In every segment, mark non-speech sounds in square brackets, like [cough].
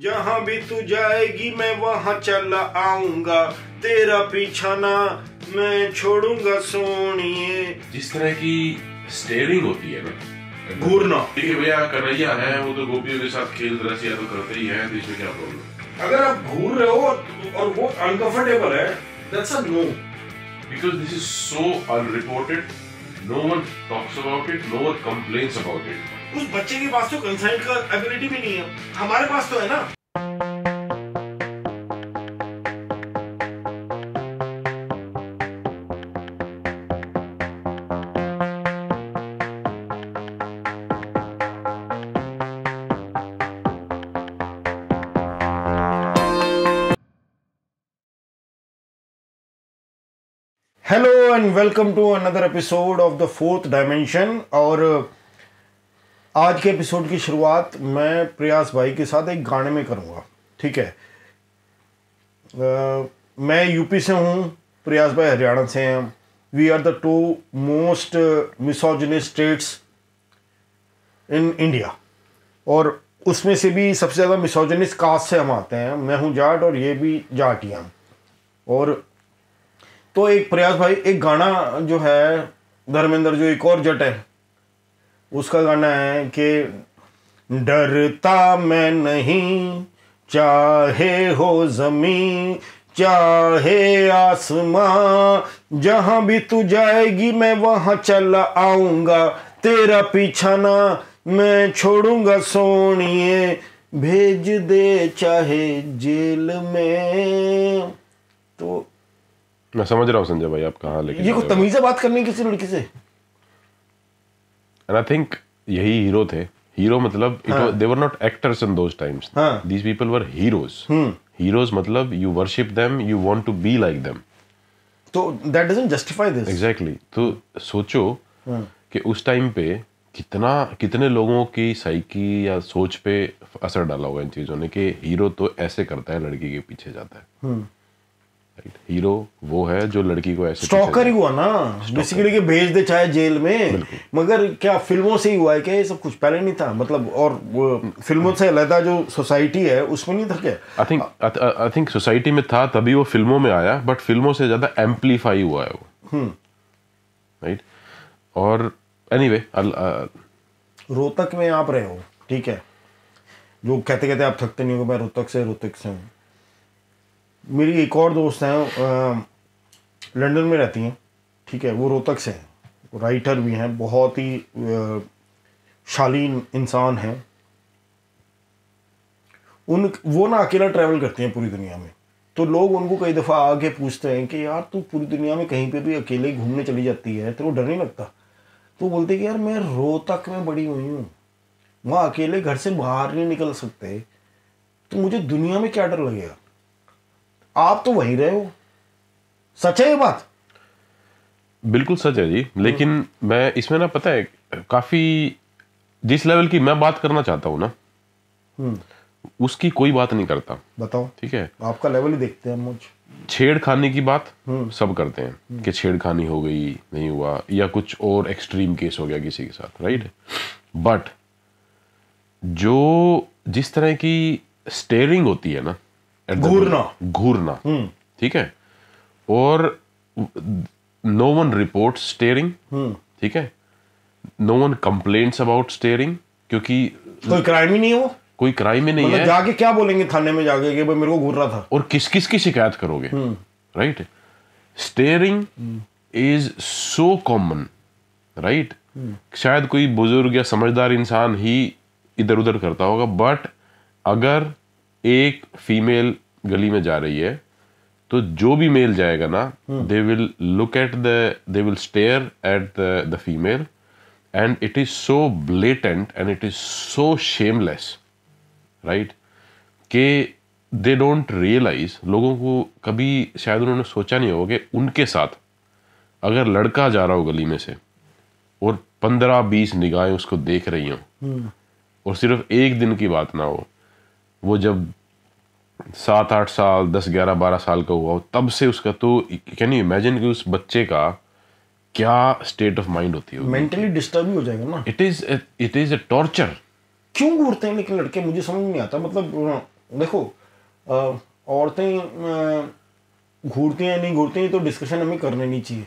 जहाँ भी तू जाएगी मैं वहाँ चला आऊंगा तेरा पीछा ना मैं छोड़ूंगा सोनिए जिस तरह की स्टेरिंग होती है ना घूरना देखिए भैया कन्हैया है वो तो गोपियों के साथ खेल रसिया तो करते ही है इसमें क्या प्रॉब्लम अगर आप घूर रहे हो और वो अनकंफर्टेबल है that's a no because this is so unreported no one talks about it no one complains about it उस बच्चे के पास तो कंसल्ट का एबिलिटी भी नहीं है हमारे पास तो है ना hello and welcome to another episode of the fourth dimension और आज के एपिसोड की शुरुआत मैं प्रयास भाई के साथ एक गाने में करूँगा ठीक है आ, मैं यूपी से हूँ प्रयास भाई हरियाणा से हैं we are the two most misogynist states in India और उसमें से भी सबसे ज़्यादा मिसोजनिस कास्ट से हम आते हैं मैं हूँ जाट और ये भी जाट ही हम और तो एक प्रयास भाई एक गाना जो है धर्मेंद्र जो एक और जट है उसका गाना है कि डरता मैं नहीं चाहे हो जमी चाहे आसमां जहां भी तू जाएगी मैं वहां चल आऊंगा तेरा पीछा ना मैं छोड़ूंगा सोनिए भेज दे चाहे जेल में तो मैं समझ रहा हूँ संजय भाई आप कहा लेकिन ये कोई तमीज़ बात करनी किसी लड़की से एंड आई थिंक यही हीरो थे हीरो मतलब it they were not actors in those times these people were heroes heroes मतलब you worship them you want to be like them तो that doesn't justify this exactly तो सोचो हाँ। कि उस टाइम पे कितना कितने लोगों की साइकी या सोच पे असर डाला होगा इन चीज़ों ने कि हीरो तो ऐसे करता है लड़की के पीछे जाता है hmm. हीरो वो है जो लड़की को ऐसे स्टॉकर ही हुआ ना बेसिकली भेज दे चाहे जेल में मगर क्या फिल्मों से ही हुआ है क्या ये सब कुछ पहले नहीं था मतलब और फिल्मों से अलहदा जो सोसाइटी है उसमें नहीं था क्या I think I think society में था तभी वो फिल्मों में आया बट फिल्मों से ज्यादा एम्पलीफाई हुआ है वो राइट हम्म। और एनी वे रोहतक में आप रहे हो ठीक है जो कहते कहते आप थकते नहीं हो मैं रोहतक से रोहतक से हूँ मेरी एक और दोस्त हैं लंदन में रहती हैं ठीक है वो रोहतक से हैं राइटर भी हैं बहुत ही शालीन इंसान हैं उन वो ना अकेला ट्रैवल करते हैं पूरी दुनिया में तो लोग उनको कई दफ़ा आके पूछते हैं कि यार तू पूरी दुनिया में कहीं पे भी अकेले घूमने चली जाती है तो डर नहीं लगता तो बोलते कि यार मैं रोहतक में बड़ी हुई हूँ वहाँ अकेले घर से बाहर नहीं निकल सकते तो मुझे दुनिया में क्या डर लगेगा आप तो वहीं रहे हो सच है ये बात बिल्कुल सच है जी लेकिन हम्म। मैं इसमें ना पता है काफी जिस लेवल की मैं बात करना चाहता हूं ना हम्म। उसकी कोई बात नहीं करता बताओ ठीक है आपका लेवल ही देखते हैं मुझ छेड़खानी की बात हम्म। सब करते हैं कि छेड़खानी हो गई नहीं हुआ या कुछ और एक्सट्रीम केस हो गया किसी के साथ राइट बट जो जिस तरह की स्टेयरिंग होती है ना घूरना घूरना हम्म। ठीक है और नो वन रिपोर्ट स्टेयरिंग ठीक है no one complaints about staring क्योंकि कोई क्राइम ही नहीं हो कोई क्राइम ही नहीं मतलब है जाके क्या बोलेंगे थाने में जाके कि मेरे को घूर रहा था और किस किस की शिकायत करोगे right staring is so common right शायद कोई बुजुर्ग या समझदार इंसान ही इधर उधर करता होगा बट अगर एक फीमेल गली में जा रही है तो जो भी मेल जाएगा ना they will look at the they will stare at the female and it is so blatant and it is so shameless right के दे डोंट रियलाइज लोगों को कभी शायद उन्होंने सोचा नहीं होगा कि उनके साथ अगर लड़का जा रहा हो गली में से और पंद्रह बीस निगाहें उसको देख रही हो हम्म। और सिर्फ एक दिन की बात ना हो वो जब सात आठ साल दस ग्यारह बारह साल का हुआ हो तब से उसका तो कैन यू इमेजिन कि उस बच्चे का क्या स्टेट ऑफ माइंड होती है मेंटली डिस्टर्ब हो जाएगा ना it is it is a torture क्यों घूरते हैं लेकिन लड़के मुझे समझ नहीं आता मतलब हाँ, देखो औरतें घूरती हैं नहीं घूरती हैं तो डिस्कशन हमें करने नहीं चाहिए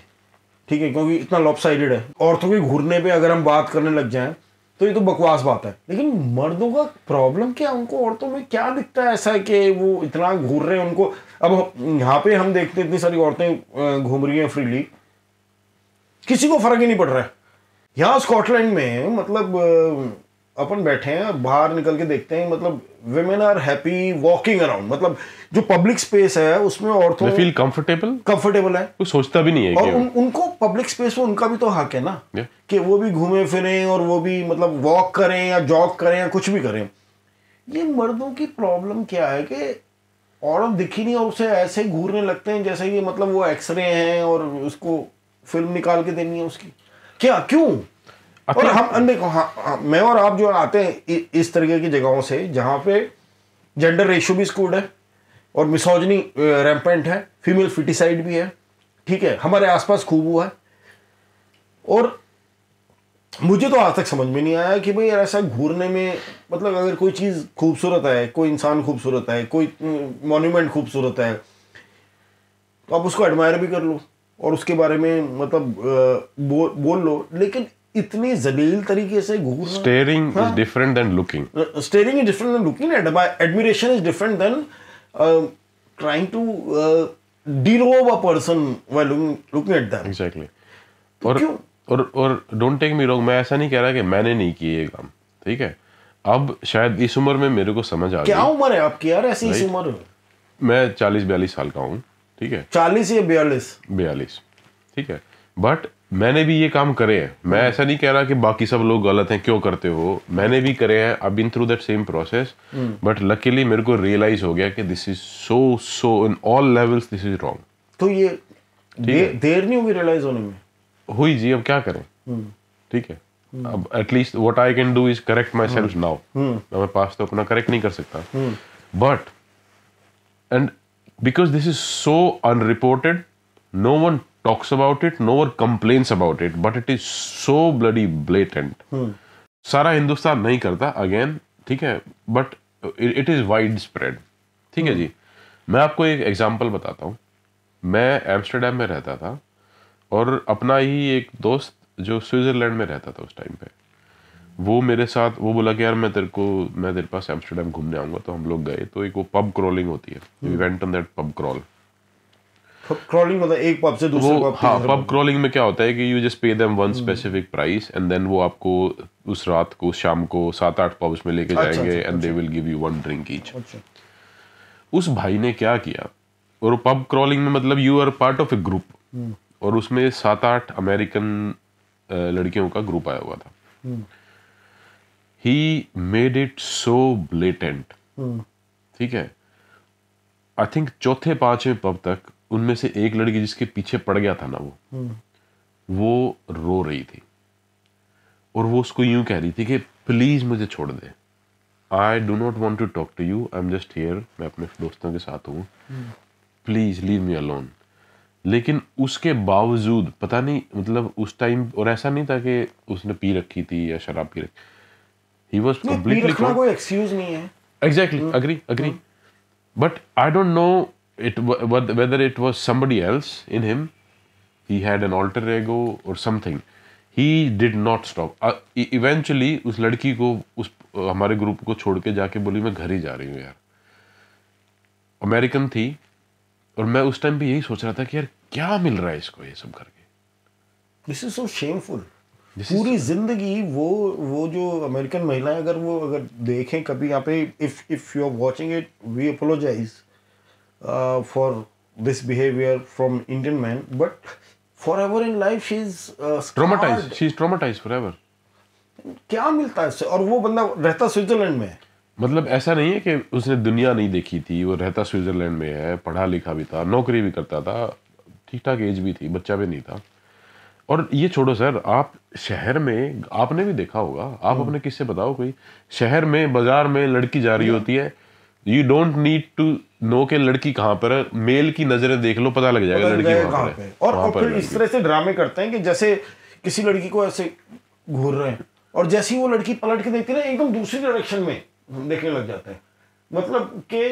ठीक है क्योंकि इतना साइडेड है औरतों के घूरने पे अगर हम बात करने लग जाएं तो ये तो बकवास बात है लेकिन मर्दों का प्रॉब्लम क्या उनको औरतों में क्या दिखता है ऐसा है कि वो इतना घूर रहे हैं उनको अब यहाँ पे हम देखते इतनी सारी औरतें घूम रही हैं फ्रीली किसी को फर्क ही नहीं पड़ रहा है यहाँ स्कॉटलैंड में मतलब अपन बैठे हैं बाहर निकल के देखते हैं मतलब women are happy walking around मतलब जो पब्लिक स्पेस है उसमें और तो फील कंफर्टेबल कंफर्टेबल है कोई सोचता भी नहीं है और उन, उनको पब्लिक स्पेस में उनका भी तो हक है ना yeah. कि वो भी घूमे फिरें और वो भी मतलब वॉक करें या जॉग करें या कुछ भी करें ये मर्दों की प्रॉब्लम क्या है कि औरत दिखी नहीं और उसे ऐसे घूरने लगते हैं जैसे ये मतलब वो एक्सरे हैं और उसको फिल्म निकाल के देनी है उसकी क्या क्यों और हम देखो हाँ, हाँ, मैं और आप जो आते हैं इस तरीके की जगहों से जहाँ पे जेंडर रेशियो भी स्कूड है और मिसोजनी रैम्पेंट है फीमेल फिटिसाइड भी है ठीक है हमारे आसपास खूब हुआ है और मुझे तो आज तक समझ में नहीं आया कि भाई यार ऐसा घूरने में मतलब अगर कोई चीज़ खूबसूरत है कोई इंसान खूबसूरत है कोई मोन्यूमेंट खूबसूरत है तो आप उसको एडमायर भी कर लो और उसके बारे में मतलब बो, बोल लो लेकिन इतने जलील तरीके से घूर staring is different than looking staring is different than looking and by admiration is different than trying to derobe a person while looking at them exactly और और और डोंट टेक मी रॉन्ग मैं ऐसा नहीं कह रहा कि मैंने नहीं किए ये काम ठीक है अब शायद इस उम्र में मेरे को समझ आ क्या उम्र है आपकी यार ऐसी इस उम्र मैं 40 42 साल का हूं ठीक है 40 या 42 42 ठीक है बट मैंने भी ये काम करे हैं मैं हाँ। ऐसा नहीं कह रहा कि बाकी सब लोग गलत हैं क्यों करते हो मैंने भी करे हैं I been through that same process but luckily मेरे को रियलाइज हो गया कि this is so so in all levels this is wrong तो ये दे, देर नहीं हुई रियलाइज होने में हुई जी अब क्या करें हम्म। ठीक है हम्म। अब at least what I can do is correct myself now मैं पास तो अपना करेक्ट नहीं कर सकता but and because this is so unreported no one talks about it, no one complains about it, but it is so bloody blatant. Hmm. सारा हिंदुस्तान नहीं करता अगेन ठीक है but it is widespread ठीक है hmm. जी मैं आपको एक एग्जाम्पल बताता हूँ मैं एम्स्टरडेम में रहता था और अपना ही एक दोस्त जो स्विट्ज़रलैंड में रहता था उस टाइम पे वो मेरे साथ वो बोला कि यार मैं तेरे को मैं तेरे पास एम्स्टरडेम घूमने आऊँगा तो हम लोग गए तो एक वो पब क्रॉलिंग होती है we went on that pub crawl crawling मतलब एक पब से दूसरे पब हाँ पब क्रॉलिंग में क्या होता है कि you just pay them one specific price and then वो आपको उस रात को शाम को सात आठ पब्स में लेके अच्छा, अच्छा, जाएंगे and they will give you one drink each उस भाई ने क्या किया और पब क्रॉलिंग में मतलब you are part of a group और उसमें सात आठ अमेरिकन लड़कियों का ग्रुप आया हुआ था he made it so blatant ठीक है आई थिंक चौथे पांचवें पब तक उनमें से एक लड़की जिसके पीछे पड़ गया था ना वो हम्म। वो रो रही थी और वो उसको यूं कह रही थी कि प्लीज मुझे छोड़ दे I do not want to talk to you I am just here मैं अपने दोस्तों के साथ हूँ प्लीज लीव मी अलोन लेकिन उसके बावजूद पता नहीं मतलब उस टाइम और ऐसा नहीं था कि उसने पी रखी थी या शराब पी रखी ही वॉज कम्प्लीटली एक्सक्यूज नहीं है exactly agree agree but I don't know it whether it was somebody else in him he had an alter ego or something he did not stop eventually उस लड़की को उस uh, हमारे group को छोड़ के जाके बोली मैं घर ही जा रही हूँ यार अमेरिकन थी और मैं उस टाइम भी यही सोच रहा था कि यार क्या मिल रहा है इसको ये सब करके दिस इज सो शेमफुल पूरी जिंदगी वो वो जो अमेरिकन महिलाएं अगर वो अगर देखें कभी यहाँ पे if if you are watching it we apologise uh, for this behavior from Indian men, but forever in life she's uh, traumatized. She's traumatized forever. क्या मिलता है इससे और वो बंदा रहता स्विट्जरलैंड में मतलब ऐसा नहीं है कि उसने दुनिया नहीं देखी थी वो रहता स्विट्जरलैंड में है पढ़ा लिखा भी था नौकरी भी करता था ठीक ठाक एज भी थी बच्चा भी नहीं था और ये छोड़ो सर आप शहर में आपने भी देखा होगा आप हम्म। अपने किससे बताओ कोई शहर में बाजार में लड़की जा रही होती है you don't need to know के लड़की कहाँ पर है मेल की नजरें देख लो पता लग जाएगा लड़की कहाँ पर है और फिर इस तरह से ड्रामे करते हैं कि जैसे किसी लड़की को ऐसे घूर रहे हैं और जैसे ही वो लड़की पलट के देखती है एकदम दूसरी डायरेक्शन में देखने लग जाते हैं मतलब के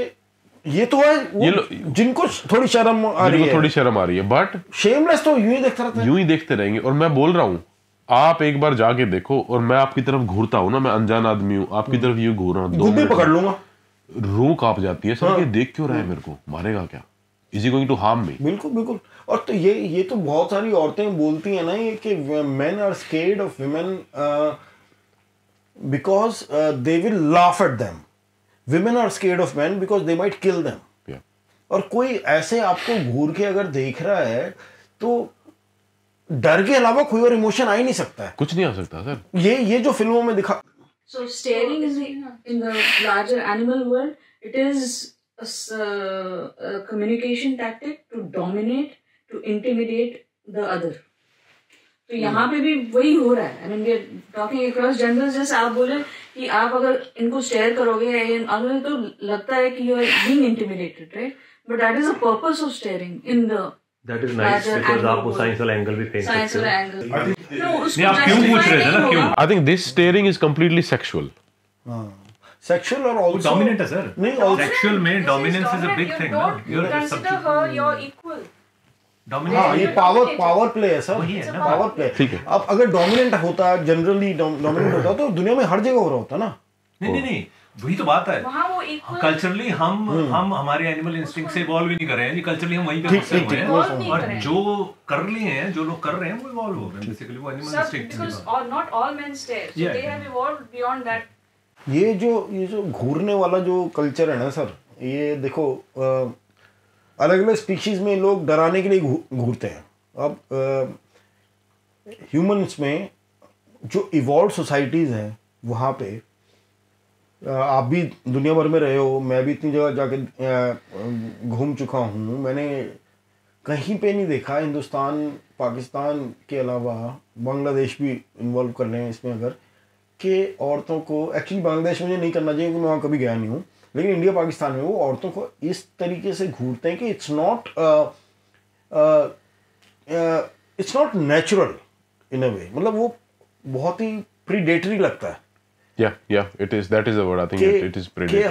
ये तो है ये जिनको थोड़ी शर्म आ रही है थोड़ी शर्म आ रही है बट शेमलेस तो यूं ही देखते रहते हैं यूं ही देखते रहेंगे और मैं बोल रहा हूँ आप एक बार जाके देखो और मैं आपकी तरफ घूरता हूँ ना मैं अनजान आदमी हूँ आपकी हम्म। तरफ यूं घूर रहा हूँ पकड़ लूंगा रूह कांप जाती है सर हाँ। ये देख क्यों रहा है मेरे को मारेगा क्या is going to harm me बिल्कुल बिल्कुल और तो ये ये तो बहुत सारी औरतें बोलती हैं ना ये कि men are scared of women because they will laugh at them women are scared of man because they might kill them और कोई ऐसे आपको घूर के अगर देख रहा है तो डर के अलावा कोई और इमोशन आ ही नहीं सकता है कुछ नहीं आ सकता सर ये ये जो फिल्मों में दिखा So staring so, in the in the larger animal world, it is a, a communication tactic to dominate, to intimidate the other. तो यहाँ पे भी वही हो रहा है I mean talking across general जैसे आप बोले कि आप अगर इनको शेयर करोगे अगर तो लगता है कि you are being intimidated right but that is a purpose of staring in the that is nice because आप साइंस वाला एंगल भी फेंक सकते हो नहीं आप क्यों पूछ रहे थे ना क्यों I think this staring is completely sexual sexual और आल्सो डोमिनेंट है सर नहीं सेक्सुअल में dominance is a big thing ना you consider her your equal हाँ ये पावर पावर प्ले है सर पावर प्ले ठीक है अब अगर डोमिनेंट होता जनरली डोमिनेंट होता तो दुनिया में हर जगह हो रहा होता ना नहीं नहीं वही तो बात है कल्चरली हाँ, हम हम्म। हम हमारे एनिमल इंस्टिंग से इवॉल्व ही नहीं कर रहे हैं कल्चरली हम वहीं पे फंसे हुए हैं और जो कर लिए हैं जो लोग कर रहे हैं वो इवॉल्व हो गए बेसिकली वो animal instinct not all men stare they have evolve beyond that ये जो ये जो घूरने वाला जो कल्चर है ना सर ये देखो अलग अलग स्पीशीज में लोग डराने के लिए घूरते हैं अब ह्यूमंस में जो इवॉल्व सोसाइटीज़ हैं वहाँ पे आप भी दुनिया भर में रहे हो मैं भी इतनी जगह जाके घूम चुका हूँ मैंने कहीं पे नहीं देखा हिंदुस्तान पाकिस्तान के अलावा बांग्लादेश भी इन्वॉल्व कर लें इसमें अगर कि औरतों को एक्चुअली बांग्लादेश मुझे नहीं करना चाहिए क्योंकि मैं वहाँ कभी गया नहीं हूँ लेकिन इंडिया पाकिस्तान में वो औरतों को इस तरीके से घूरते हैं कि it's not it's not natural in a way मतलब वो बहुत ही प्रीडेटरी लगता है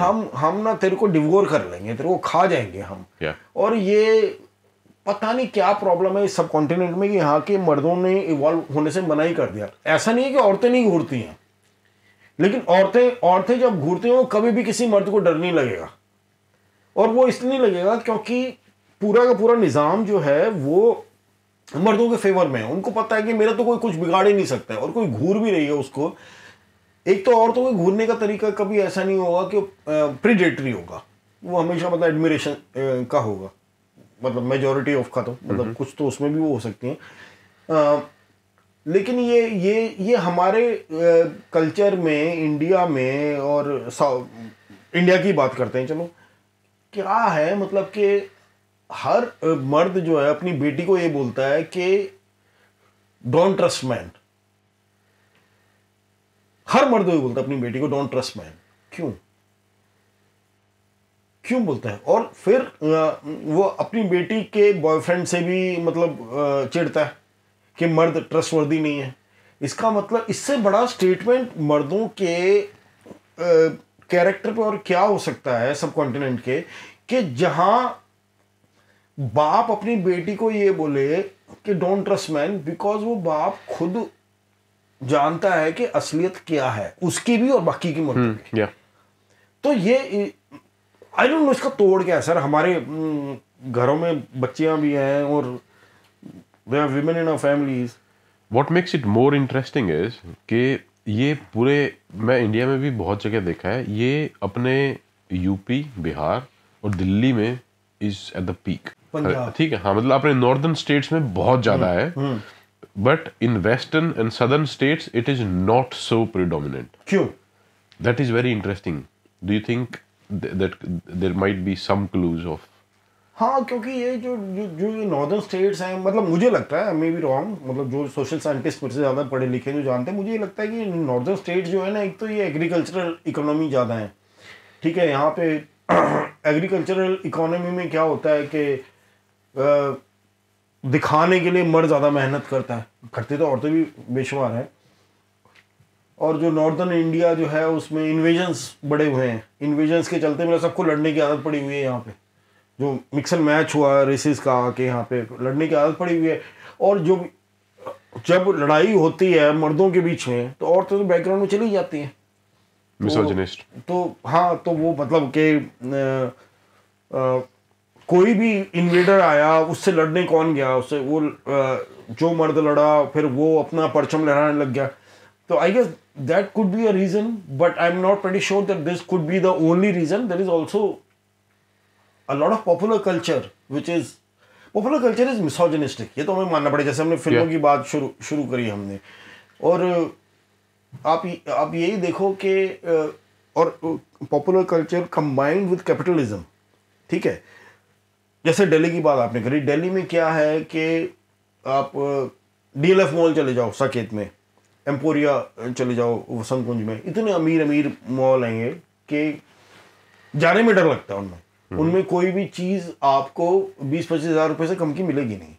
हम हम ना तेरे को डिवोर कर लेंगे तेरे को खा जाएंगे हम yeah. और ये पता नहीं क्या प्रॉब्लम है सब कॉन्टिनेंट में कि यहाँ के मर्दों ने इवॉल्व होने से मना ही कर दिया ऐसा नहीं है कि औरतें नहीं घूरती हैं लेकिन औरतें औरतें जब घूरती हैं वो कभी भी किसी मर्द को डर नहीं लगेगा और वो इसलिए लगेगा क्योंकि पूरा का पूरा निज़ाम जो है वो मर्दों के फेवर में है उनको पता है कि मेरा तो कोई कुछ बिगाड़ ही नहीं सकता है और कोई घूर भी रही है उसको एक तो औरतों के घूरने का तरीका कभी ऐसा नहीं होगा कि प्रीडेटरी होगा वो हमेशा मतलब एडमिरेशन का होगा मतलब मेजोरिटी ऑफ का तो मतलब कुछ तो उसमें भी वो हो सकती हैं लेकिन ये ये ये हमारे कल्चर में इंडिया में और इंडिया की बात करते हैं चलो क्या है मतलब कि हर मर्द जो है अपनी बेटी को ये बोलता है कि डोंट ट्रस्ट मैन हर मर्द वही बोलता है अपनी बेटी को डोंट ट्रस्ट मैन क्यों क्यों बोलता है और फिर वो अपनी बेटी के बॉयफ्रेंड से भी मतलब चिढ़ता है कि मर्द ट्रस्टवर्दी नहीं है इसका मतलब इससे बड़ा स्टेटमेंट मर्दों के कैरेक्टर पे और क्या हो सकता है सब कॉन्टिनेंट के कि जहां बाप अपनी बेटी को ये बोले कि डोंट ट्रस्ट मैन बिकॉज वो बाप खुद जानता है कि असलियत क्या है उसकी भी और बाकी की मुर्द हम्म, तो ये आई डोंट नो इसका तोड़ क्या है सर हमारे हम्म, घरों में बच्चियां भी हैं और they are women in families what makes it more interesting is कि ये पूरे मैं इंडिया में भी बहुत जगह देखा है ये अपने यूपी बिहार और दिल्ली में इज एट द पीक ठीक है हाँ मतलब अपने नॉर्दर्न स्टेट्स में बहुत ज़्यादा हम्म, है हुँ. But in western and southern states it is not so predominant क्यों that is very interesting do you think that that might be some clues of हाँ क्योंकि ये जो जो जो ये नॉर्दर्न स्टेट्स हैं मतलब मुझे लगता है मे बी रॉन्ग मतलब जो सोशल साइंटिस्ट मुझसे ज़्यादा पढ़े लिखे जो जानते हैं मुझे ये लगता है कि नॉर्दर्न स्टेट्स जो है ना एक तो ये एग्रीकल्चरल इकोनॉमी ज़्यादा है ठीक है यहाँ पे एग्रीकल्चरल [clears throat] इकोनॉमी में क्या होता है कि दिखाने के लिए मर्द ज़्यादा मेहनत करता है करते तो औरतें भी बेशुमार हैं और जो नॉर्दर्न इंडिया जो है उसमें इन्वेजन्स बड़े हुए हैं इन्वेजन्स के चलते मेरा सबको लड़ने की आदत पड़ी हुई है यहाँ पे जो मिक्सर मैच हुआ रेसिस का आके यहाँ पे लड़ने की आदत पड़ी हुई है और जो जब लड़ाई होती है मर्दों के बीच में तो औरतें तो बैकग्राउंड में चली जाती हैं तो, तो हाँ तो वो मतलब के कोई भी इन्वेडर आया उससे लड़ने कौन गया उससे वो जो मर्द लड़ा फिर वो अपना परचम लहराने लग गया तो I guess that could be a reason but I am not very sure that this could be the only reason that is also a lot of popular culture which is popular culture is misogynistic ये तो हमें मानना पड़ेगा जैसे हमने फिल्मों yeah. की बात शुरू शुरू करी हमने और आप आप यही देखो कि और popular culture combined with capitalism ठीक है जैसे दिल्ली की बात आपने करी दिल्ली में क्या है कि आप डी मॉल चले जाओ साकेत में एम्पोरिया चले जाओ वसंत कुंज में इतने अमीर अमीर मॉल हैं ये कि जाने में डर लगता है उनमें हम्म। उनमें कोई भी चीज़ आपको बीस पच्चीस हज़ार रुपये से कम की मिलेगी नहीं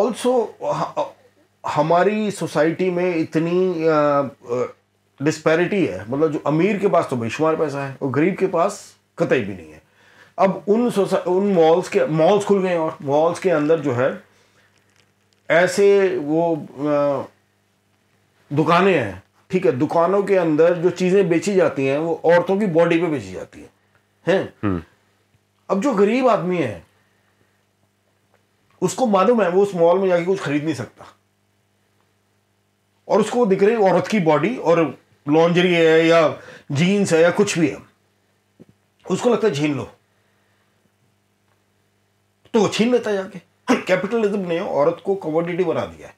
ऑल्सो हमारी सोसाइटी में इतनी डिस्पैरिटी है मतलब जो अमीर के पास तो बेशुमार पैसा है और गरीब के पास कतई भी नहीं है अब उन उन मॉल्स के मॉल्स खुल गए और मॉल्स के अंदर जो है ऐसे वो दुकानें हैं ठीक है दुकानों के अंदर जो चीज़ें बेची जाती हैं वो औरतों की बॉडी पे बेची जाती है हैं हम्म। अब जो गरीब आदमी है उसको मालूम है वो उस मॉल में जाके कुछ खरीद नहीं सकता और उसको दिख रही औरत की बॉडी और लॉन्जरी है या जीन्स है या कुछ भी है उसको लगता है झीन लो तो वो छीन लेता जाके कैपिटलिज्म ने औरत को कमोडिटी बना दिया है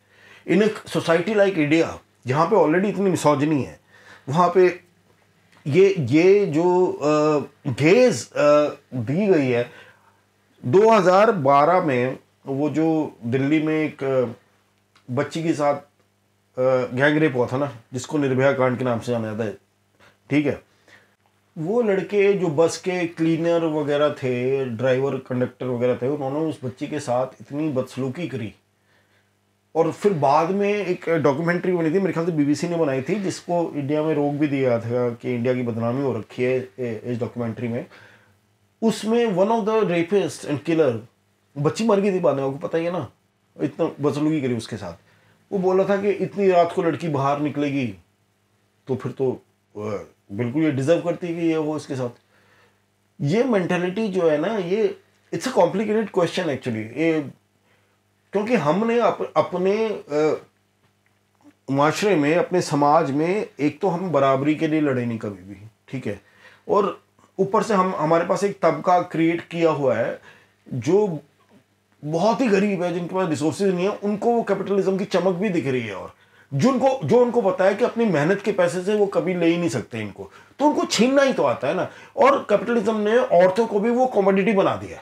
इन एक सोसाइटी लाइक इंडिया जहाँ पे ऑलरेडी इतनी मिसौजनी है वहाँ पे ये ये जो गेज दी गई है 2012 में वो जो दिल्ली में एक बच्ची के साथ गैंग रेप हुआ था ना जिसको निर्भया कांड के नाम से जाना जाता है ठीक है वो लड़के जो बस के क्लीनर वगैरह थे ड्राइवर कंडक्टर वगैरह थे उन्होंने उस बच्ची के साथ इतनी बदसलूकी करी और फिर बाद में एक डॉक्यूमेंट्री बनी थी मेरे ख्याल से बीबीसी ने बनाई थी जिसको इंडिया में रोक भी दिया था कि इंडिया की बदनामी हो रखी है इस डॉक्यूमेंट्री में उसमें one of the rapist and killer बच्ची मर गई थी बाद में आपको पता ही है ना इतना बदसलूकी करी उसके साथ वो बोला था कि इतनी रात को लड़की बाहर निकलेगी तो फिर तो बिल्कुल ये डिजर्व करती है कि ये वो इसके साथ ये मेंटेलिटी जो है ना ये it's a complicated question actually ये क्योंकि हमने अप, अपने माशरे में अपने समाज में एक तो हम बराबरी के लिए लड़े नहीं कभी भी ठीक है और ऊपर से हम हमारे पास एक तबका क्रिएट किया हुआ है जो बहुत ही गरीब है जिनके पास रिसोर्सेज नहीं है उनको वो कैपिटलिज्म की चमक भी दिख रही है और जिनको जो उनको पता है कि अपनी मेहनत के पैसे से वो कभी ले ही नहीं सकते इनको तो उनको छीनना ही तो आता है ना और कैपिटलिज्म ने औरतों को भी वो कॉमोडिटी बना दिया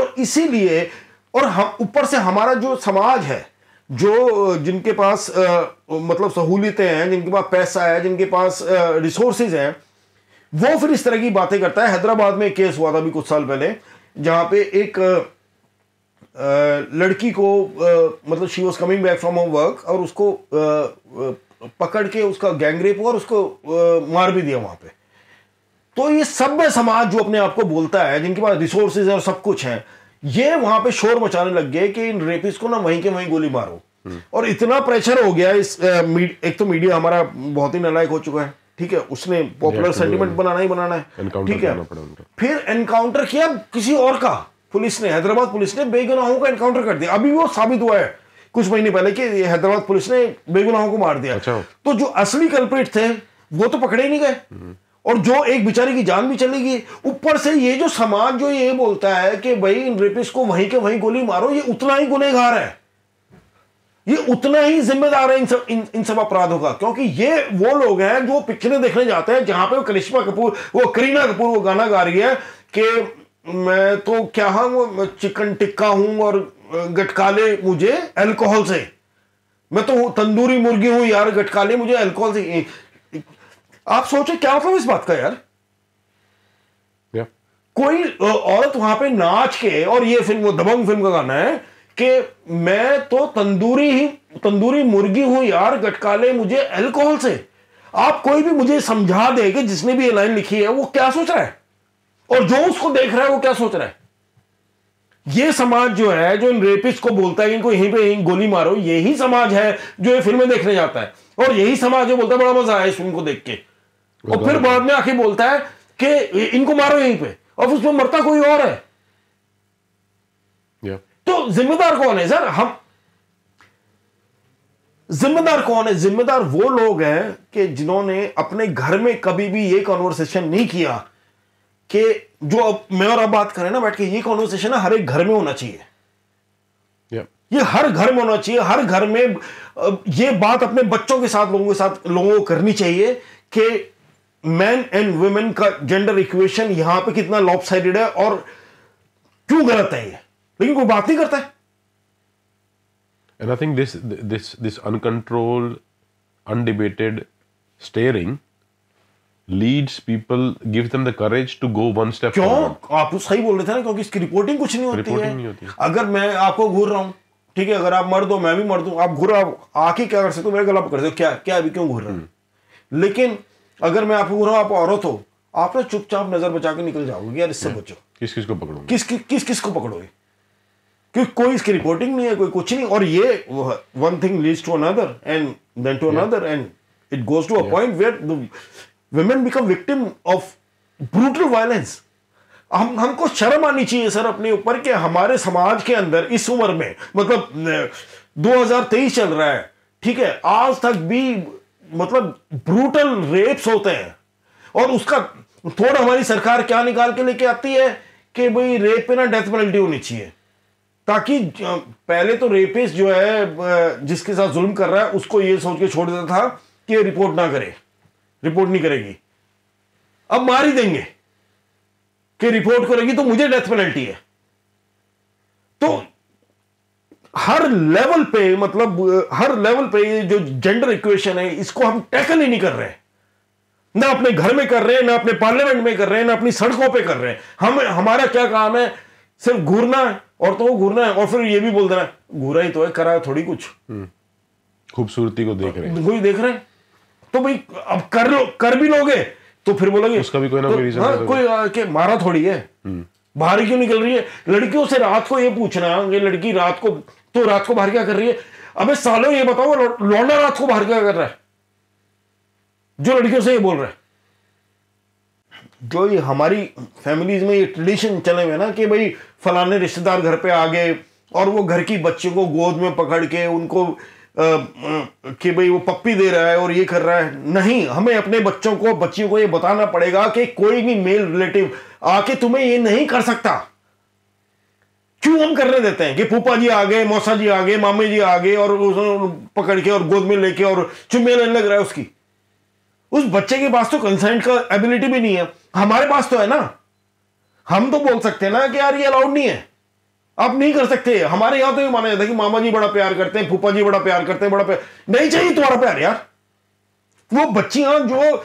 और इसीलिए और हम ऊपर से हमारा जो समाज है जो जिनके पास आ, मतलब सहूलियतें हैं जिनके पास पैसा है जिनके पास रिसोर्सेज हैं वो फिर इस तरह की बातें करता है हैदराबाद में एक केस हुआ था अभी कुछ साल पहले जहाँ पे एक लड़की को मतलब she was coming back from home work और उसको पकड़ के उसका गैंगरेप हुआ और उसको मार भी दिया वहां पे तो ये सभ्य समाज जो अपने आप को बोलता है जिनके पास रिसोर्सेज है और सब कुछ है ये वहां पे शोर मचाने लग गए कि इन रेपिस को ना वहीं के वहीं गोली मारो हम्म। और इतना प्रेशर हो गया इस आ, एक तो मीडिया हमारा बहुत ही नलायक हो चुका है ठीक है उसने पॉपुलर सेंटिमेंट बनाना ही बनाना है ठीक है फिर एनकाउंटर किया किसी और का पुलिस ने हैदराबाद पुलिस ने बेगुनाहों का एनकाउंटर कर दिया अभी वो साबित हुआ है कुछ महीने पहले कि हैदराबाद पुलिस ने बेगुनाहों को मार दिया अच्छा। तो जो असली कल्प्रेट थे वो तो पकड़े ही नहीं गए और जो एक बेचारे की जान भी चली गई ऊपर से ये जो समाज जो ये बोलता है कि भाई इन रेपिस को वहीं के वहीं गोली मारो ये उतना ही गुनहगार है ये उतना ही जिम्मेदार है इन सब इन, इन सब अपराधों का क्योंकि ये वो लोग हैं जो पिक्चरें देखने जाते हैं जहां पे वो करिश्मा कपूर वो करीना कपूर वो गाना गा रही है कि मैं तो क्या हूं चिकन टिक्का हूं और गटकाले मुझे अल्कोहल से मैं तो तंदूरी मुर्गी हूं यार गटकाले मुझे अल्कोहल से आप सोचे क्या मतलब इस बात का यार yeah. कोई औरत वहां पे नाच के और ये फिल्म वो दबंग फिल्म का गाना है कि मैं तो तंदूरी ही तंदूरी मुर्गी हूं यार गटकाले मुझे अल्कोहल से आप कोई भी मुझे समझा दे कि जिसने भी ये लाइन लिखी है वो क्या सोच रहा है और जो उसको देख रहा है वो क्या सोच रहा है ये समाज जो है जो इन रेपिस्ट को बोलता है इनको यहीं पे यहीं गोली मारो यही समाज है जो ये फिल्में देखने जाता है और यही समाज जो बोलता है बड़ा मजा आया इस फिल्म को देख के तो और फिर बाद में आके बोलता है कि इनको मारो यहीं पे और उसमें मरता कोई और है तो जिम्मेदार कौन है सर हम जिम्मेदार कौन है जिम्मेदार वो लोग हैं कि जिन्होंने अपने घर में कभी भी ये कॉन्वर्सेशन नहीं किया कि जो अब मैं और आप बात करें ना बैठ के ये कॉन्वर्सेशन ना हर एक घर में होना चाहिए ये हर घर में होना चाहिए हर घर में ये बात अपने बच्चों के साथ लोगों के साथ लोगों को करनी चाहिए कि मैन एंड वुमेन का जेंडर इक्वेशन यहां पे कितना साइडेड है और क्यों गलत है ये लेकिन कोई बात नहीं करता है and I think this this this uncontrolled undebated staring leads people give them the courage to go one step क्यों आप तो सही बोल रहे थे ना क्योंकि इसकी रिपोर्टिंग कुछ नहीं होती रिपोर्टिंग है नहीं होती अगर मैं आपको घूर रहा हूं ठीक है अगर आप मर दो मैं भी मर हूँ आप घूर आप आके क्या कर सकते हो मेरे गला कर सकते हो क्या क्या अभी क्यों घूर रहे हो हम्म। लेकिन अगर मैं आपको घूर रहा हूं आप औरत हो आप ना चुपचाप नजर बचा के निकल जाओगे यार इससे हम्म। बचो किस किस को पकड़ो किस किस किस को पकड़ोगे क्योंकि कोई इसकी रिपोर्टिंग नहीं है कोई कुछ नहीं और ये one thing leads to another and then to another and it goes to a point where women become victim of brutal violence हम हमको शर्म आनी चाहिए सर अपने ऊपर कि हमारे समाज के अंदर इस उम्र में मतलब 2023 चल रहा है ठीक है आज तक भी मतलब ब्रूटल रेप्स होते हैं और उसका थोड़ा हमारी सरकार क्या निकाल के लेके आती है कि भाई रेप पे ना डेथ पेनल्टी होनी चाहिए ताकि पहले तो रेपिस जो है जिसके साथ जुल्म कर रहा है उसको ये सोच के छोड़ देता था कि रिपोर्ट ना करे रिपोर्ट नहीं करेगी अब मार ही देंगे कि रिपोर्ट करेगी तो मुझे डेथ पेनल्टी है तो हर लेवल पे मतलब हर लेवल पे जो जेंडर इक्वेशन है इसको हम टैकल ही नहीं कर रहे ना अपने घर में कर रहे हैं ना अपने पार्लियामेंट में कर रहे हैं ना अपनी सड़कों पे कर रहे हैं हम हमारा क्या काम है सिर्फ घूरना है और तो घूरना है और फिर ये भी बोल देना घूरा ही तो है करा थोड़ी कुछ हम्म। खूबसूरती को देख रहे हैं देख रहे हैं तो भाई अब कर लो कर भी लोगे तो फिर बोलोगे उसका भी कोई ना तो, हाँ, तो, कोई रीजन कोई के मारा थोड़ी है हम्म। बाहर क्यों निकल रही है लड़कियों से रात को ये पूछ रहा है लड़की रात को तो रात को बाहर क्या कर रही है अबे सालों ये बताओ लौंडा रात को बाहर क्या कर रहा है जो लड़कियों से ये बोल रहा है जो ये हमारी फैमिलीज में ये ट्रेडिशन चले हुए ना कि भाई फलाने रिश्तेदार घर पे आ गए और वो घर की बच्चे को गोद में पकड़ के उनको कि भाई वो पप्पी दे रहा है और ये कर रहा है नहीं हमें अपने बच्चों को बच्चियों को ये बताना पड़ेगा कि कोई भी मेल रिलेटिव आके तुम्हें ये नहीं कर सकता क्यों हम करने देते हैं कि पुपा जी आ गए मौसा जी आ गए मामे जी आ गए और पकड़ के और गोद में लेके और चुम्बे लेने लग रहा है उसकी उस बच्चे के पास तो कंसेंट का एबिलिटी भी नहीं है हमारे पास तो है ना हम तो बोल सकते हैं ना कि यार ये अलाउड नहीं है आप नहीं कर सकते हमारे यहां तो ये माना जाता है कि मामा जी बड़ा प्यार करते हैं फूफा जी बड़ा प्यार करते हैं बड़ा प्यार नहीं चाहिए तुम्हारा प्यार यार वो बच्चियां जो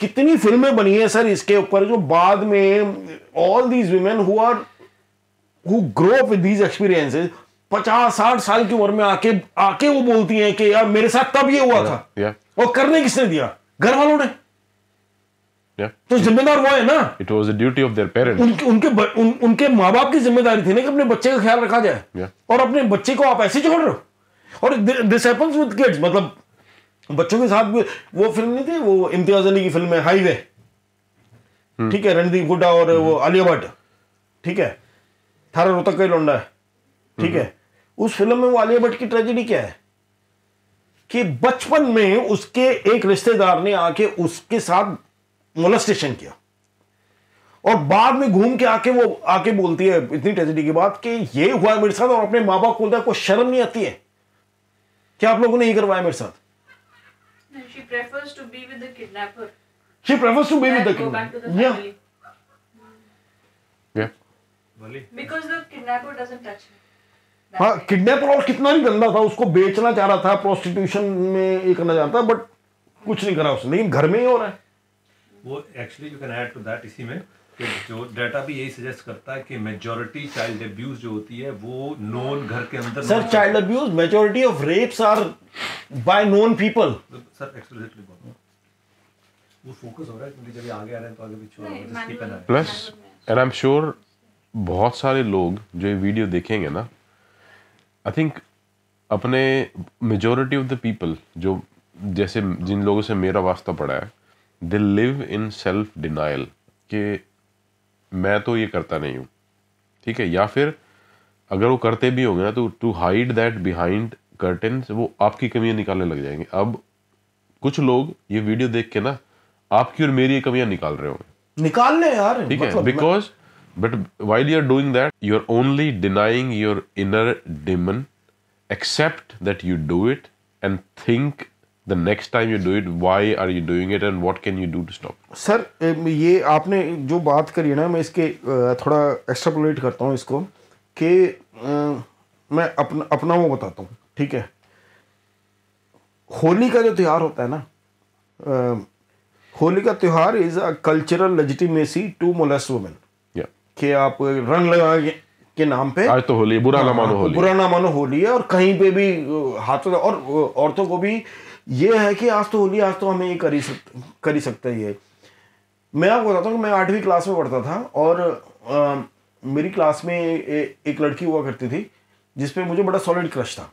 कितनी फिल्में बनी है सर इसके ऊपर जो बाद में all these women who are who grow up with these experiences पचास साठ साल की उम्र में आके आके वो बोलती हैं कि यार मेरे साथ तब ये हुआ था और करने किसने दिया घर वालों ने yeah. तो जिम्मेदार वो है ना it was duty of their parents उनके उनके उन, उनके माँ बाप की जिम्मेदारी थी ना कि अपने बच्चे का ख्याल रखा जाए yeah. और अपने बच्चे को आप ऐसे छोड़ रहे हो और दिस हैपेंस विद किड्स मतलब बच्चों के साथ भी वो फिल्म नहीं थी वो इम्तियाज अली की फिल्म है हाईवे hmm. ठीक है रणदीप हुडा और hmm. वो आलिया भट्ट ठीक है थारा रोहतक का लौंडा है ठीक है hmm. उस फिल्म में वो आलिया भट्ट की ट्रेजेडी क्या है कि बचपन में उसके एक रिश्तेदार ने आके उसके साथ मोलस्टेशन किया और बाद में घूम के आके वो आके बोलती है इतनी ट्रेजिडी की बात कि ये हुआ मेरे साथ और अपने माँ बाप को बोलता कोई शर्म नहीं आती है क्या आप लोगों ने ये करवाया मेरे साथ She prefers to be with the kidnapper. She prefers to be with the kidnapper. yeah. Yeah. Because the kidnapper doesn't touch her. हाँ किडनैपर और कितना भी गंदा था उसको बेचना चाह रहा था प्रोस्टिट्यूशन में ये करना चाहता बट कुछ नहीं करा उसने लेकिन घर में ही हो रहा है वो actually you can add to that इसी में कि जो डाटा भी यही सजेस्ट करता है कि मेजोरिटी चाइल्ड अब्यूज जो होती है वो नोन घर के अंदर sir child abuse majority of rapes are by known people sir actually वो फोकस हो रहा है क्योंकि जब ये आगे आ रहे हैं तो आगे पीछे हो रहा है plus and I am sure बहुत सारे लोग जो ये वीडियो देखेंगे ना आई थिंक अपने मेजोरिटी ऑफ द पीपल जो जैसे जिन लोगों से मेरा वास्ता पड़ा है they live in self denial कि मैं तो ये करता नहीं हूँ ठीक है या फिर अगर वो करते भी होंगे ना तो to hide that behind curtain वो आपकी कमियाँ निकालने लग जाएंगे अब कुछ लोग ये वीडियो देख के ना आपकी और मेरी ये कमियाँ निकाल रहे होंगे निकाल ले यार ठीक है because but while you are doing that you are only denying your inner demon accept that you do it and think The next time you do it, why are you doing it and what can you do to stop? Sir, um, ये आपने जो बात करी ना मैं इसके थोड़ा extrapolate करता हूँ इसको कि मैं अपना अपना वो बताता हूँ ठीक है होली का जो त्यौहार होता है ना होली का त्यौहार is a cultural legitimacy to molest women कि आप रंग लगा के के नाम पे आज तो होली बुरा ना मानो हाँ, होली बुरा ना मानो होली है और कहीं पे भी हाथों और औरतों को भी ये है कि आज तो होली आज तो हमें ये कर ही सकते कर ही सकते ये मैं आपको बताता हूँ मैं आठवीं क्लास में पढ़ता था और आ, मेरी क्लास में ए, एक लड़की हुआ करती थी जिसपे मुझे बड़ा सॉलिड क्रश था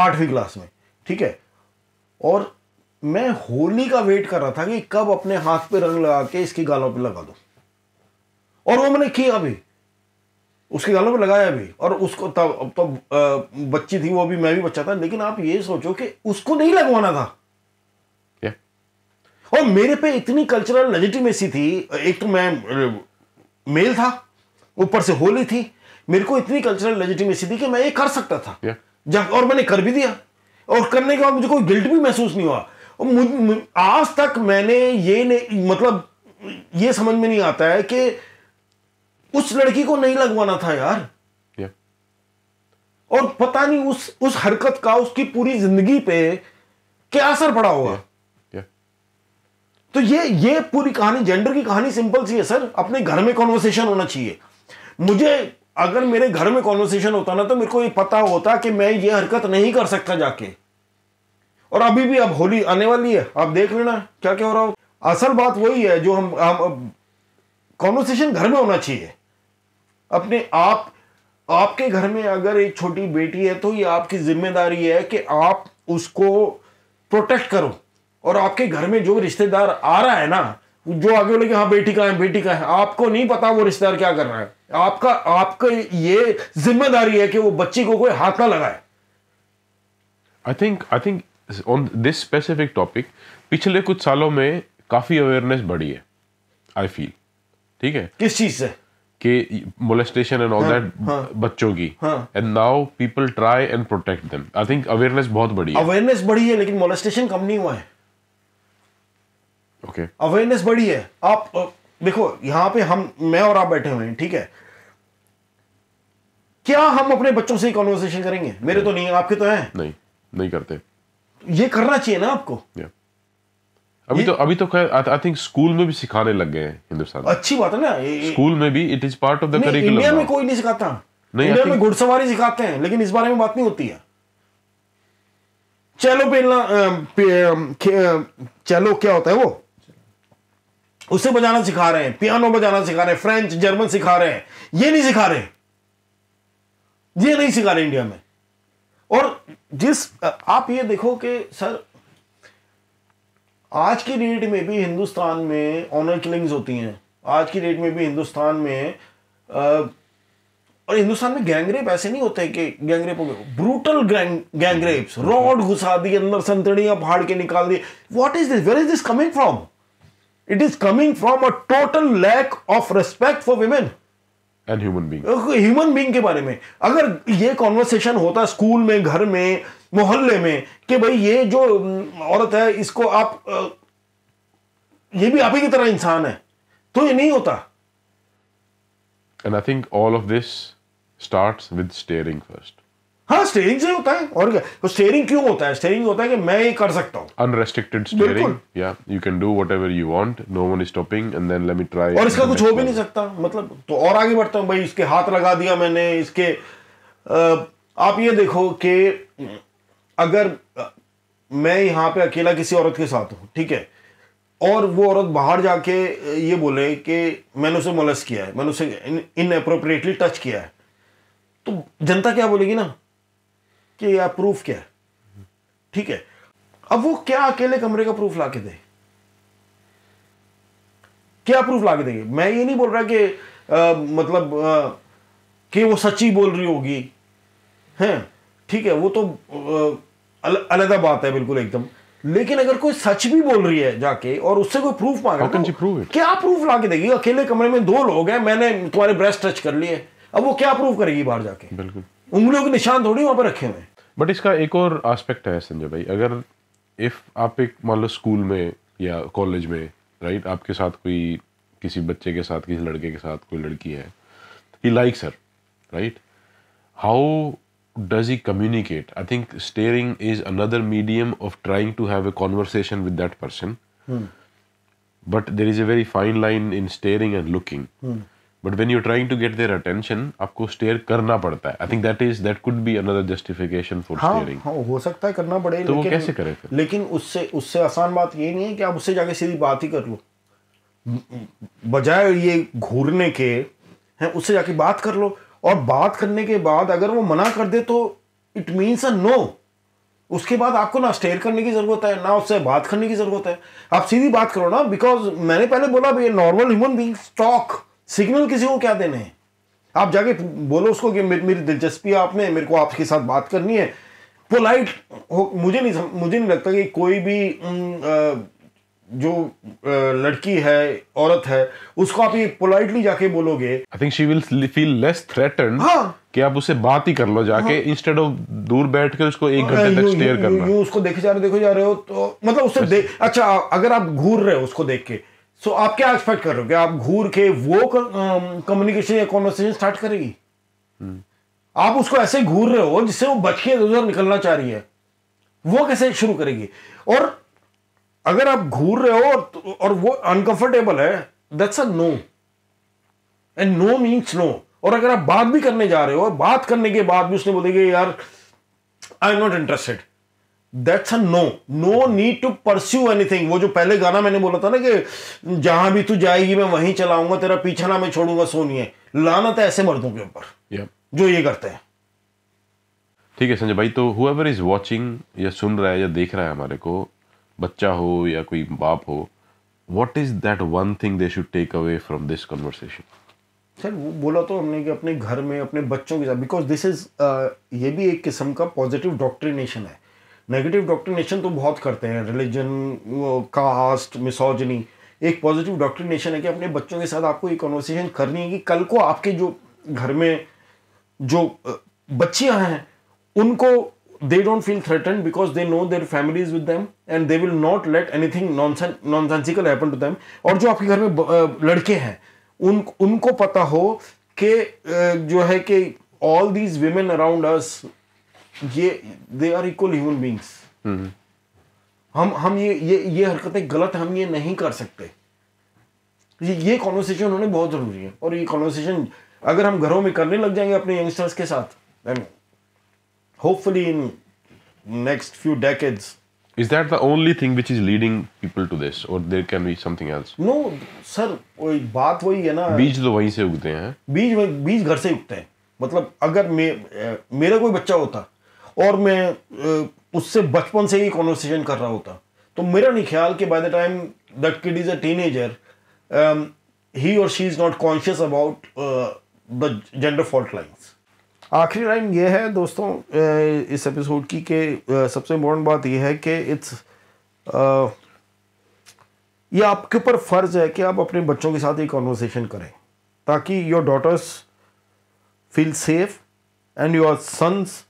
आठवीं क्लास में ठीक है और मैं होली का वेट कर रहा था कि कब अपने हाथ पे रंग लगा के इसके गालों पे लगा दो और वो मैंने किया भी उसके गालों में लगाया भी और उसको तब अब तो बच्ची थी वो भी मैं भी बच्चा था लेकिन आप ये सोचो कि उसको नहीं लगवाना था yeah. और मेरे पे इतनी कल्चरल लेजिटिमेसी थी एक तो मैं मेल था ऊपर से होली थी मेरे को इतनी कल्चरल लेजिटिमेसी थी कि मैं ये कर सकता था yeah. और मैंने कर भी दिया और करने के बाद मुझे कोई गिल्ट भी महसूस नहीं हुआ मुझ, मुझ, आज तक मैंने ये नहीं मतलब ये समझ में नहीं आता है कि उस लड़की को नहीं लगवाना था यार yeah. और पता नहीं उस उस हरकत का उसकी पूरी जिंदगी पे क्या असर पड़ा होगा yeah. yeah. तो ये ये पूरी कहानी जेंडर की कहानी सिंपल सी है सर अपने घर में कॉन्वर्सेशन होना चाहिए मुझे अगर मेरे घर में कॉन्वर्सेशन होता ना तो मेरे को ये पता होता कि मैं ये हरकत नहीं कर सकता जाके और अभी भी अब होली आने वाली है आप देख लेना क्या क्या हो रहा हो असल बात वही है जो हम, हम कॉन्वर्सेशन घर में होना चाहिए अपने आप आपके घर में अगर एक छोटी बेटी है तो ये आपकी जिम्मेदारी है कि आप उसको प्रोटेक्ट करो और आपके घर में जो रिश्तेदार आ रहा है ना जो आगे बोले कि हाँ बेटी का है बेटी का है आपको नहीं पता वो रिश्तेदार क्या कर रहा है आपका आपका ये जिम्मेदारी है कि वो बच्ची को कोई हाथ ना लगाए I think I think on this specific topic पिछले कुछ सालों में काफी अवेयरनेस बढ़ी है आई फील ठीक है किस चीज से कि मोलेस्टेशन एंड ऑल दैट बच्चों की and now people try and protect them I think awareness बहुत बड़ी है अवेयरनेस बड़ी है लेकिन मोलेस्टेशन कम नहीं हुआ है ओके okay. अवेयरनेस बड़ी है आप देखो यहां पे हम मैं और आप बैठे हुए हैं ठीक है क्या हम अपने बच्चों से कॉन्वर्सेशन करेंगे मेरे तो नहीं है आपके तो हैं नहीं नहीं करते ये करना चाहिए ना आपको yeah. अभी तो अभी तो खैर आई थिंक स्कूल में भी सिखाने लग गए हैं हिंदुस्तान अच्छी बात है ना स्कूल में भी it is part of the curriculum India में कोई नहीं सिखाता नहीं इंडिया में घुड़सवारी सिखाते हैं लेकिन इस बारे में बात नहीं होती है चलो पेलना चलो क्या होता है वो उसे बजाना सिखा रहे हैं पियानो बजाना सिखा रहे हैं फ्रेंच जर्मन सिखा रहे हैं ये नहीं सिखा रहे ये नहीं सिखा रहे इंडिया में और जिस आप ये देखो कि सर आज की डेट में भी हिंदुस्तान में ऑनर किलिंग्स होती हैं आज की डेट में भी हिंदुस्तान में आ, और हिंदुस्तान में गैंगरेप ऐसे नहीं होते कि गैंगरेप हो गए ब्रूटल गैंगरेप रॉड घुसा दी अंदर संतड़ियां फाड़ के निकाल दी what is this where is this coming from it is coming from a total lack of respect for women and human being human being के बारे में अगर ये कॉन्वर्सेशन होता स्कूल में घर में मोहल्ले में कि भाई ये जो औरत है इसको आप ये भी आप ही की तरह इंसान है तो ये नहीं होता and I think all of this starts with staring first हाँ स्टेयरिंग से होता है और क्या तो स्टेयरिंग क्यों होता है स्टेयरिंग होता है कि मैं ये कर सकता हूँ अनरेस्ट्रिक्टेड स्टेयरिंग या you can do whatever you want no one is stopping and then let me try और इसका कुछ हो भी नहीं सकता मतलब तो और आगे बढ़ता हूँ भाई इसके हाथ लगा दिया मैंने इसके आ, आप ये देखो कि अगर मैं यहाँ पे अकेला किसी औरत के साथ हूँ ठीक है और वो औरत बाहर जाके ये बोले कि मैंने उसे मोलस किया है मैंने उसे इन अप्रोप्रिएटली टच किया है तो जनता क्या बोलेगी ना कि यार प्रूफ क्या है ठीक है अब वो क्या अकेले कमरे का प्रूफ ला के दे क्या प्रूफ ला के देंगे मैं ये नहीं बोल रहा कि आ, मतलब आ, कि वो सच्ची बोल रही होगी है ठीक है वो तो आ, अलग बात है बिल्कुल एकदम लेकिन अगर कोई सच भी बोल रही है जाके और उससे कोई प्रूफ मांग रहा है तो क्या प्रूफ ला के देगी अकेले कमरे में दो लोग हैं मैंने तुम्हारे ब्रेस्ट टच कर लिए अब वो क्या प्रूफ करेगी बाहर जाके बिल्कुल उंगलियों के निशान थोड़ी वहां पर रखे हुए बट इसका एक और एस्पेक्ट है संजय भाई अगर इफ आप एक मान लो स्कूल में या कॉलेज में राइट आपके साथ कोई किसी बच्चे के साथ किसी लड़के के साथ कोई लड़की है he likes her right how does he communicate? I think staring is another medium of trying to have a conversation with that person. Hmm. But there is a very fine line in staring and looking. Hmm. But when you're trying to get their attention, आपको stare करना पड़ता है I think that is that could be another justification for staring हाँ हो सकता है करना पड़ेगा तो लेकिन, वो कैसे करे फिर? लेकिन उससे उससे आसान बात ये नहीं है कि आप उससे जाके सीधी बात ही कर लो बजाय ये घूरने के हैं उससे जाके बात कर लो और बात करने के बाद अगर वो मना कर दे तो इट मीन्स अ नो उसके बाद आपको ना स्टेयर करने की ज़रूरत है ना उससे बात करने की ज़रूरत है आप सीधी बात करो ना बिकॉज मैंने पहले बोला भैया normal human being talk signal किसी को क्या देने हैं आप जाके बोलो उसको कि मेरी दिलचस्पी है आप में मेरे को आपके साथ बात करनी है पोलाइट हो मुझे नहीं मुझे नहीं लगता कि कोई भी जो लड़की है औरत है उसको आप ये पोलाइटली जाके बोलोगे I think she will feel less threaten कि आप उसे बात ही कर लो जाके इंस्टेड हाँ। ऑफ दूर बैठ के उसको एक घंटे हाँ, तक स्टेयर करना यू उसको देखे जा रहे देखो जा रहे हो तो मतलब उससे देख अच्छा अगर आप घूर रहे हो उसको देख के सो आप क्या एक्सपेक्ट कर रहे हो कि आप घूर के वो कम्युनिकेशन या कॉन्वर्सेशन स्टार्ट करेगी हम्म। आप उसको ऐसे घूर रहे हो जिससे वो बच के उधर निकलना चाह रही है वो कैसे शुरू करेगी और अगर आप घूर रहे हो और, तो- और वो अनकंफर्टेबल है that's a no and no means no और अगर आप बात भी करने जा रहे हो और बात करने के बाद भी उसने बोलेगी यार I am not interested that's a no no need to pursue anything वो जो पहले गाना मैंने बोला था ना कि जहां भी तू जाएगी मैं वहीं चलाऊंगा तेरा पीछा ना मैं छोड़ूंगा सोनिए लाना था तो ऐसे मर्दों के ऊपर yeah. जो ये करते हैं ठीक है संजय भाई तो हुआ इज वॉचिंग या सुन रहा है या देख रहा है हमारे को बच्चा हो या कोई बाप हो what is that one thing they should take away from this conversation sir वो बोला तो हमने कि अपने घर में अपने बच्चों के साथ बिकॉज दिस इज ये भी एक किस्म का पॉजिटिव डॉक्ट्रिनेशन है नेगेटिव डॉक्ट्रिनेशन तो बहुत करते हैं रिलीजन कास्ट मिसोजनी एक पॉजिटिव डॉक्ट्रिनेशन है कि अपने बच्चों के साथ आपको ये कन्वर्सेशन करनी है कि कल को आपके जो घर में जो uh, बच्चियां हैं उनको they don't feel threatened because they know their family is with them and they will not let anything nonsense nonsensical happen to them और जो आपके घर में लड़के हैं उन उनको पता हो कि जो है कि all these women around us ये they are equal human beings हम हम ये ये ये हरकतें गलत हम ये नहीं कर सकते ये ये कॉन्वर्सेशन होने बहुत ज़रूरी है और ये कॉन्वर्सेशन अगर हम घरों में करने लग जाएंगे अपने यंगस्टर्स के साथ hopefully in next few decades is that the only thing which is leading people to this or there can be something else no sir वही बात वही है ना बीज तो वहीं से उगते हैं बीज बीज घर से उगते हैं मतलब अगर मे, मेरा कोई बच्चा होता और मैं उससे बचपन से ही कॉन्वर्सेशन कर रहा होता तो मेरा नहीं ख्याल कि by the time that kid is a teenager he और she is not conscious about the gender fault line आखिरी लाइन ये है दोस्तों इस एपिसोड की कि सबसे इम्पोर्टेंट बात यह है कि इट्स ये आपके ऊपर फ़र्ज़ है कि आप अपने बच्चों के साथ ये कॉन्वर्सेशन करें ताकि your daughters feel safe and your sons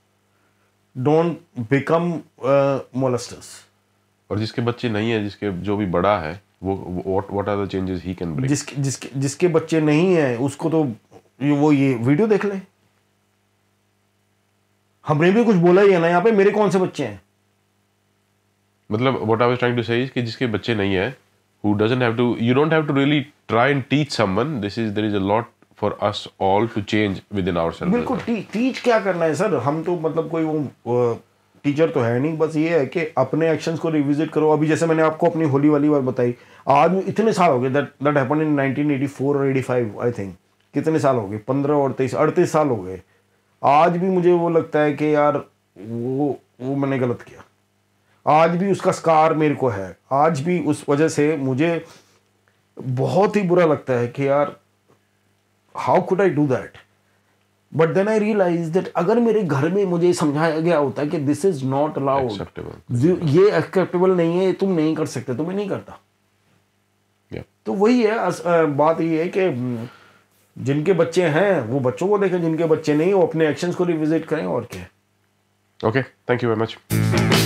don't become molesters और जिसके बच्चे नहीं है जिसके जो भी बड़ा है वो what what are the changes he can bring जिसके जिसके जिसके बच्चे नहीं है उसको तो वो ये वीडियो देख लें हमने भी कुछ बोला ही है ना यहाँ पे मेरे कौन से बच्चे हैं मतलब what I was trying to say कि जिसके बच्चे नहीं है who doesn't have to you don't have to really try and teach someone this is there is a lot for us all to change within ourselves बिल्कुल teach क्या करना है sir हम तो मतलब कोई वो टीचर तो है नहीं बस ये है कि अपने एक्शंस को रिविजिट करो अभी जैसे मैंने आपको अपनी होली वाली बात बताई आज इतने साल हो गए दैट दैट हैपन इन 1984 और 85 आई थिंक कितने साल हो गए 15 और 23 अड़तीस साल हो गए आज भी मुझे वो लगता है कि यार वो वो मैंने गलत किया आज भी उसका स्कार मेरे को है आज भी उस वजह से मुझे बहुत ही बुरा लगता है कि यार how could I do that but then I realise that अगर मेरे घर में मुझे समझाया गया होता कि दिस इज नॉट अलाउड ये एक्सेप्टेबल नहीं है तुम नहीं कर सकते तो मैं नहीं करता yeah. तो वही है बात ये है कि जिनके बच्चे हैं वो बच्चों को देखें जिनके बच्चे नहीं वो अपने एक्शंस को रिविजिट करें और क्या okay thank you very much